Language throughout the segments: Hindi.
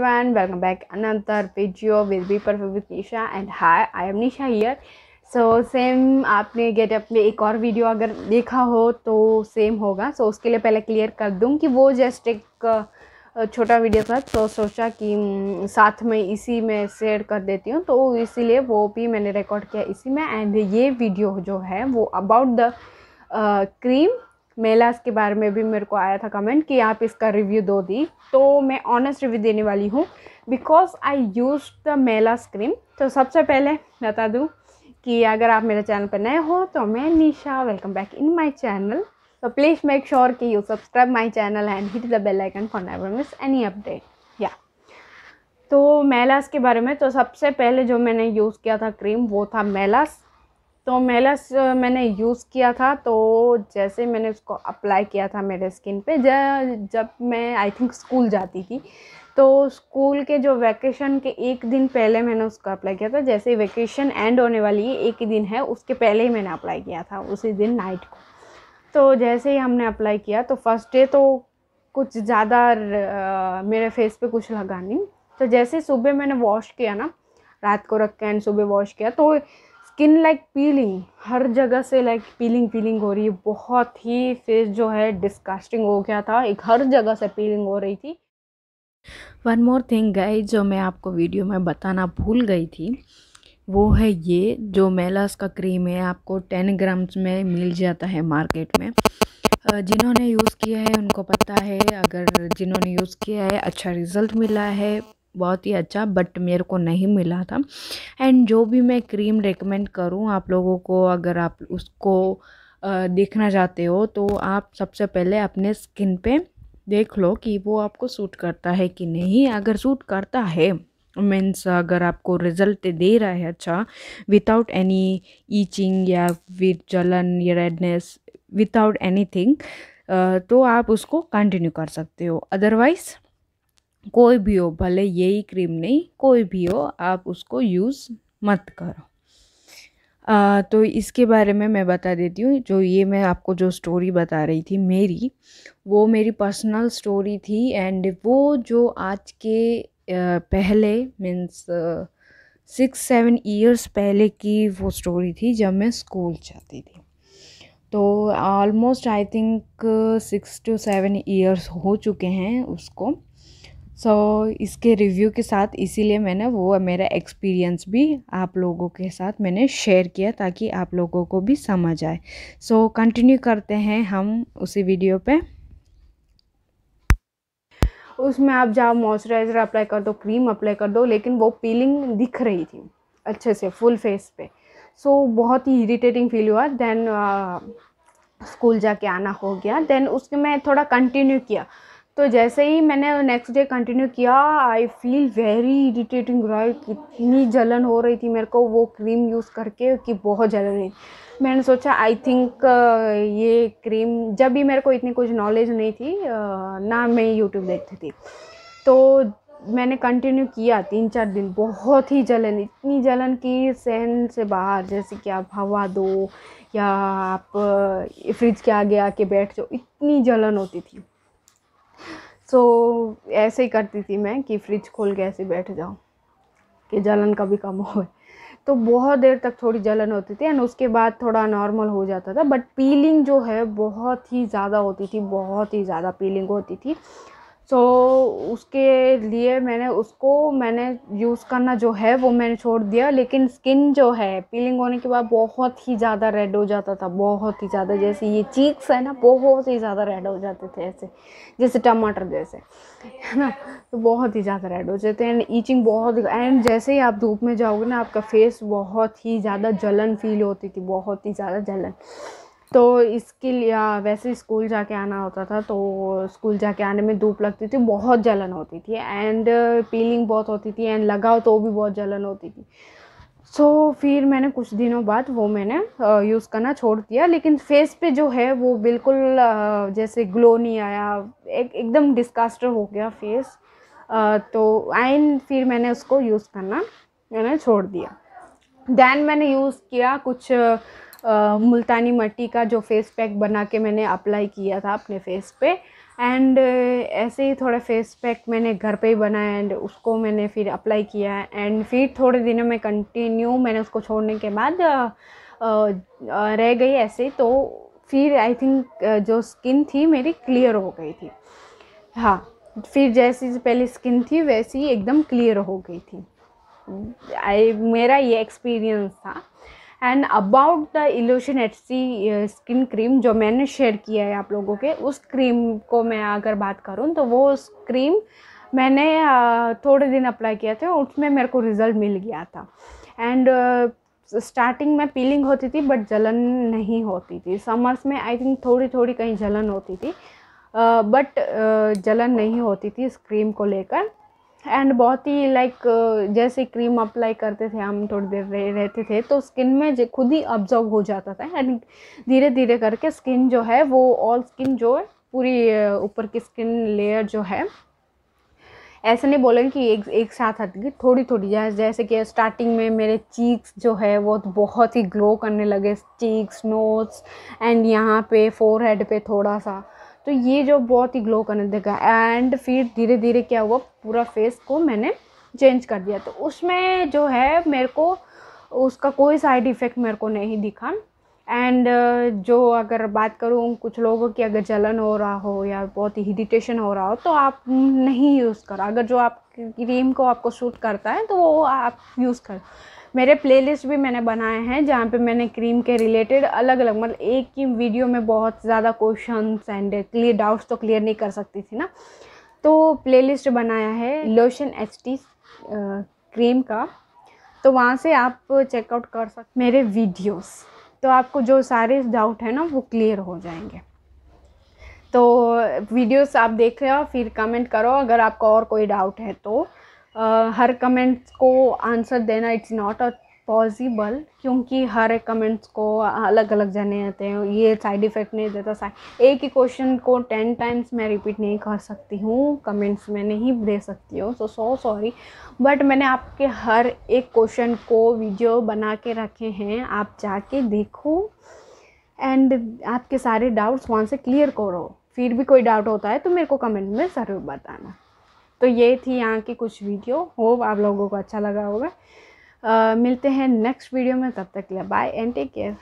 everyone welcome back another video with be perfect with nisha and hi i am nisha here so same आपने गेटअप में एक और वीडियो अगर देखा हो तो सेम होगा सो so, उसके लिए पहले क्लियर कर दूँ कि वो जस्ट एक छोटा वीडियो था तो सोचा कि हम्म, साथ में इसी में शेयर कर देती हूँ तो इसीलिए वो भी मैंने रिकॉर्ड किया इसी में एंड ये वीडियो जो है वो अबाउट द क्रीम मेलास के बारे में भी मेरे को आया था कमेंट कि आप इसका रिव्यू दो दी तो मैं ऑनेस्ट रिव्यू देने वाली हूँ because I use the Melas cream तो सबसे पहले बता दूँ कि अगर आप मेरे चैनल पर नए हो तो मैं Nisha welcome back in my channel तो प्लीज़ मेक श्योर कि you subscribe my channel and hit the bell icon for never miss any update या तो मेलास के बारे में तो सबसे पहले जो मैंने यूज़ किया था क्रीम वो था मेलास तो मेलस मैंने यूज़ किया था तो जैसे मैंने उसको अप्लाई किया था मेरे स्किन पे जब मैं आई थिंक स्कूल जाती थी तो स्कूल के जो वैकेशन के एक दिन पहले मैंने उसको अप्लाई किया था जैसे वैकेशन एंड होने वाली है एक ही दिन है उसके पहले ही मैंने अप्लाई किया था उसी दिन नाइट को तो जैसे ही हमने अप्लाई किया तो फर्स्ट डे तो कुछ ज़्यादा मेरे फेस पे कुछ लगा नहीं तो जैसे सुबह मैंने वॉश किया ना रात को रख के एंड सुबह वॉश किया तो स्किन लाइक पीलिंग हर जगह से लाइक पीलिंग पीलिंग हो रही है बहुत ही फेस जो है डिस्कास्टिंग हो गया था एक हर जगह से पीलिंग हो रही थी वन मोर थिंग गई जो मैं आपको वीडियो में बताना भूल गई थी वो है ये जो मेलास का क्रीम है आपको टेन ग्राम्स में मिल जाता है मार्केट में जिन्होंने यूज़ किया है उनको पता है अगर जिन्होंने यूज़ किया है अच्छा रिज़ल्ट मिला है बहुत ही अच्छा बट मेरे को नहीं मिला था एंड जो भी मैं क्रीम रिकमेंड करूँ आप लोगों को अगर आप उसको देखना चाहते हो तो आप सबसे पहले अपने स्किन पे देख लो कि वो आपको सूट करता है कि नहीं अगर सूट करता है मीन्स अगर आपको रिजल्ट दे रहा है अच्छा विदाउट एनी ईचिंग या विथ जलन या रेडनेस विदाउट एनी तो आप उसको कंटिन्यू कर सकते हो अदरवाइज़ कोई भी हो भले यही क्रीम नहीं कोई भी हो आप उसको यूज़ मत करो आ, तो इसके बारे में मैं बता देती हूँ जो ये मैं आपको जो स्टोरी बता रही थी मेरी वो मेरी पर्सनल स्टोरी थी एंड वो जो आज के पहले मीन्स सिक्स सेवन ईयर्स पहले की वो स्टोरी थी जब मैं स्कूल जाती थी तो almost I think six to seven years हो चुके हैं उसको सो so, इसके रिव्यू के साथ इसीलिए मैंने वो मेरा एक्सपीरियंस भी आप लोगों के साथ मैंने शेयर किया ताकि आप लोगों को भी समझ आए सो so, कंटिन्यू करते हैं हम उसी वीडियो पे उसमें आप जाओ मॉइस्चराइज़र अप्लाई कर दो क्रीम अप्लाई कर दो लेकिन वो पीलिंग दिख रही थी अच्छे से फुल फेस पे सो so, बहुत ही इरीटेटिंग फील हुआ देन स्कूल uh, जाके आना हो गया देन उसके मैं थोड़ा कंटिन्यू किया तो जैसे ही मैंने नेक्स्ट डे कंटिन्यू किया I feel very irritating right इतनी जलन हो रही थी मेरे को वो क्रीम यूज़ करके कि बहुत जलन है मैंने सोचा आई थिंक ये क्रीम जब भी मेरे को इतनी कुछ नॉलेज नहीं थी ना मैं यूट्यूब देखती थी तो मैंने कंटिन्यू किया तीन चार दिन बहुत ही जलन इतनी जलन कि सहन से बाहर जैसे कि आप हवा दो या आप फ्रिज के आगे आके बैठ जाओ इतनी जलन होती थी सो तो so, ऐसे ही करती थी मैं कि फ्रिज खोल के ऐसे बैठ जाऊँ कि जलन का भी कम हो तो बहुत देर तक थोड़ी जलन होती थी एंड उसके बाद थोड़ा नॉर्मल हो जाता था बट पीलिंग जो है बहुत ही ज़्यादा होती थी बहुत ही ज़्यादा पीलिंग होती थी सो so, उसके लिए मैंने उसको मैंने यूज़ करना जो है वो मैंने छोड़ दिया लेकिन स्किन जो है पीलिंग होने के बाद बहुत ही ज़्यादा रेड हो जाता था बहुत ही ज़्यादा जैसे ये चीक्स है ना बहुत ही ज़्यादा रेड हो जाते थे ऐसे जैसे टमाटर जैसे है ना तो बहुत ही ज़्यादा रेड हो जाते हैं एंड ईचिंग बहुत एंड जैसे ही आप धूप में जाओगे ना आपका फेस बहुत ही ज़्यादा जलन फील होती थी बहुत ही ज़्यादा जलन तो इसके लिए हाँ, वैसे स्कूल जाके आना होता था तो स्कूल जाके आने में धूप लगती थी बहुत जलन होती थी एंड पीलिंग बहुत होती थी एंड लगाओ तो भी बहुत जलन होती थी सो so, फिर मैंने कुछ दिनों बाद वो मैंने यूज़ करना छोड़ दिया लेकिन फेस पे जो है वो बिल्कुल जैसे ग्लो नहीं आया एक एकदम डिस्कास्टर हो गया फेस तो एंड फिर मैंने उसको यूज़ करना मैंने छोड़ दिया दैन मैंने यूज़ किया कुछ मुल्तानी मट्टी का जो फेस पैक बना के मैंने अप्लाई किया था अपने फेस पे एंड ऐसे ही थोड़ा फेस पैक मैंने घर पे ही बनाया एंड उसको मैंने फिर अप्लाई किया एंड फिर थोड़े दिनों में कंटिन्यू मैंने उसको छोड़ने के बाद रह गई ऐसे तो फिर आई थिंक जो स्किन थी मेरी क्लियर हो गई थी हाँ फिर जैसी पहले स्किन थी वैसी एकदम क्लियर हो गई थी आई मेरा ये एक्सपीरियंस था and about the illusion H C skin cream जो मैंने शेयर किया है आप लोगों के उस क्रीम को मैं अगर बात करूँ तो वो उस क्रीम मैंने uh, थोड़े दिन अप्लाई किया था उसमें मेरे को रिज़ल्ट मिल गया था एंड स्टार्टिंग uh, में पीलिंग होती थी बट जलन नहीं होती थी समर्स में आई थिंक थोड़ी थोड़ी कहीं जलन होती थी बट uh, uh, जलन नहीं होती थी इस क्रीम को लेकर एंड बहुत ही लाइक जैसे क्रीम अप्लाई करते थे हम थोड़ी देर रह, रहते थे तो स्किन में खुद ही ऑब्जर्व हो जाता था एंड धीरे धीरे करके स्किन जो है वो ऑल स्किन जो है पूरी ऊपर की स्किन लेयर जो है ऐसे नहीं बोलेंगे कि एक एक साथ हटगी गई थोड़ी थोड़ी जैसे कि स्टार्टिंग में मेरे चीक्स जो है वो तो बहुत ही ग्लो करने लगे चीक्स नोज एंड यहाँ पे फोर पे थोड़ा सा तो ये जो बहुत ही ग्लो करने देगा एंड फिर धीरे धीरे क्या हुआ पूरा फेस को मैंने चेंज कर दिया तो उसमें जो है मेरे को उसका कोई साइड इफ़ेक्ट मेरे को नहीं दिखा एंड uh, जो अगर बात करूँ कुछ लोगों की अगर जलन हो रहा हो या बहुत ही हिडिटेशन हो रहा हो तो आप नहीं यूज़ करो अगर जो आप क्रीम को आपको सूट करता है तो वो आप यूज़ करो मेरे प्लेलिस्ट भी मैंने बनाए हैं जहाँ पे मैंने क्रीम के रिलेटेड अलग अलग मतलब एक ही वीडियो में बहुत ज़्यादा क्वेश्चन एंड क्लियर डाउट्स तो क्लियर नहीं कर सकती थी ना तो प्लेलिस्ट बनाया है लोशन एच टी क्रीम का तो वहाँ से आप चेकआउट कर सकते मेरे वीडियोस तो आपको जो सारे डाउट हैं ना वो क्लियर हो जाएंगे तो वीडियोस आप देख रहे हो फिर कमेंट करो अगर आपका और कोई डाउट है तो हर कमेंट्स को आंसर देना इट्स नॉट अ पॉसिबल क्योंकि हर एक कमेंट्स को अलग अलग जाने आते हैं ये साइड इफ़ेक्ट नहीं देता साइड एक ही क्वेश्चन को टेन टाइम्स मैं रिपीट नहीं कर सकती हूँ कमेंट्स में नहीं दे सकती हूँ सो सो सॉरी बट मैंने आपके हर एक क्वेश्चन को वीडियो बना के रखे हैं आप जाके देखो एंड आपके सारे डाउट्स वहाँ से क्लियर करो फिर भी कोई डाउट होता है तो मेरे को कमेंट में ज़रूर बताना तो ये थी यहाँ की कुछ वीडियो होप आप लोगों को अच्छा लगा होगा मिलते हैं नेक्स्ट वीडियो में तब तक के लिए bye and take care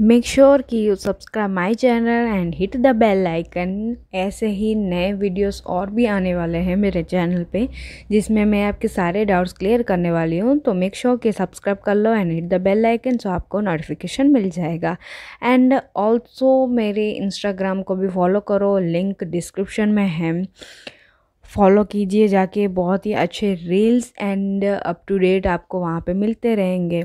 make sure कि you subscribe my channel and hit the bell icon ऐसे ही नए वीडियोस और भी आने वाले हैं मेरे चैनल पे जिसमें मैं आपके सारे डाउट्स क्लियर करने वाली हूँ तो मेक श्योर sure कि सब्सक्राइब कर लो and hit the bell icon so आपको नोटिफिकेशन मिल जाएगा एंड ऑल्सो मेरे इंस्टाग्राम को भी फॉलो करो लिंक डिस्क्रिप्शन में है फॉलो कीजिए जाके बहुत ही अच्छे reels and up to date आपको वहाँ पर मिलते रहेंगे